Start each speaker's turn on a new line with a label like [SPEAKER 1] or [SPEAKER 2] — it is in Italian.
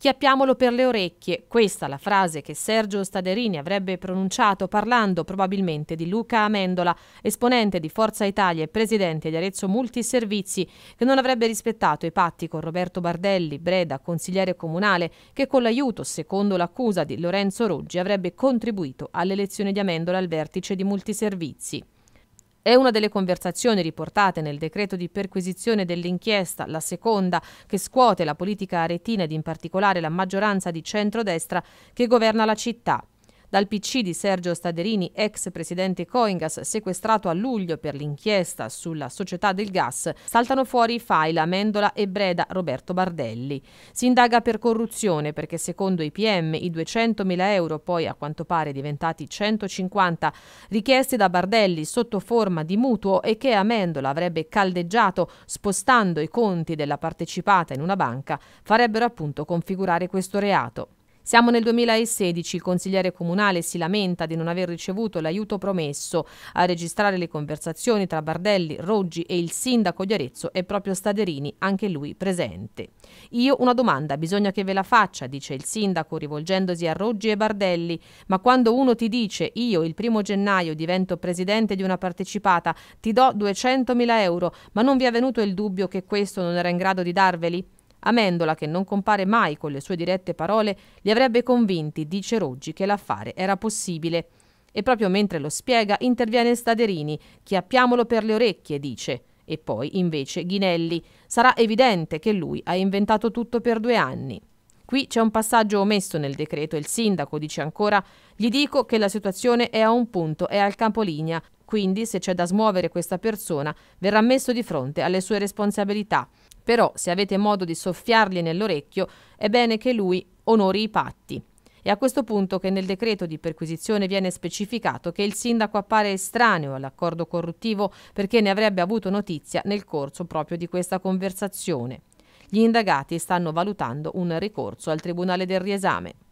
[SPEAKER 1] Chiappiamolo per le orecchie, questa la frase che Sergio Staderini avrebbe pronunciato parlando probabilmente di Luca Amendola, esponente di Forza Italia e presidente di Arezzo Multiservizi, che non avrebbe rispettato i patti con Roberto Bardelli, Breda, consigliere comunale, che con l'aiuto, secondo l'accusa di Lorenzo Ruggi, avrebbe contribuito all'elezione di Amendola al vertice di Multiservizi. È una delle conversazioni riportate nel decreto di perquisizione dell'inchiesta, la seconda, che scuote la politica aretina ed in particolare la maggioranza di centrodestra che governa la città. Dal PC di Sergio Staderini, ex presidente Coingas, sequestrato a luglio per l'inchiesta sulla società del gas, saltano fuori i file Amendola e Breda Roberto Bardelli. Si indaga per corruzione perché secondo i PM i 200.000 euro, poi a quanto pare diventati 150, richiesti da Bardelli sotto forma di mutuo e che Amendola avrebbe caldeggiato spostando i conti della partecipata in una banca, farebbero appunto configurare questo reato. Siamo nel 2016, il consigliere comunale si lamenta di non aver ricevuto l'aiuto promesso. A registrare le conversazioni tra Bardelli, Roggi e il sindaco di Arezzo è proprio Staderini, anche lui presente. Io una domanda, bisogna che ve la faccia, dice il sindaco rivolgendosi a Roggi e Bardelli, ma quando uno ti dice io il primo gennaio divento presidente di una partecipata, ti do 200.000 euro, ma non vi è venuto il dubbio che questo non era in grado di darveli? Amendola, che non compare mai con le sue dirette parole, li avrebbe convinti, dice Roggi, che l'affare era possibile. E proprio mentre lo spiega interviene Staderini, chiappiamolo per le orecchie, dice. E poi invece Ghinelli. Sarà evidente che lui ha inventato tutto per due anni. Qui c'è un passaggio omesso nel decreto. Il sindaco dice ancora: Gli dico che la situazione è a un punto, è al capolinea quindi se c'è da smuovere questa persona verrà messo di fronte alle sue responsabilità. Però se avete modo di soffiargli nell'orecchio è bene che lui onori i patti. È a questo punto che nel decreto di perquisizione viene specificato che il sindaco appare estraneo all'accordo corruttivo perché ne avrebbe avuto notizia nel corso proprio di questa conversazione. Gli indagati stanno valutando un ricorso al Tribunale del riesame.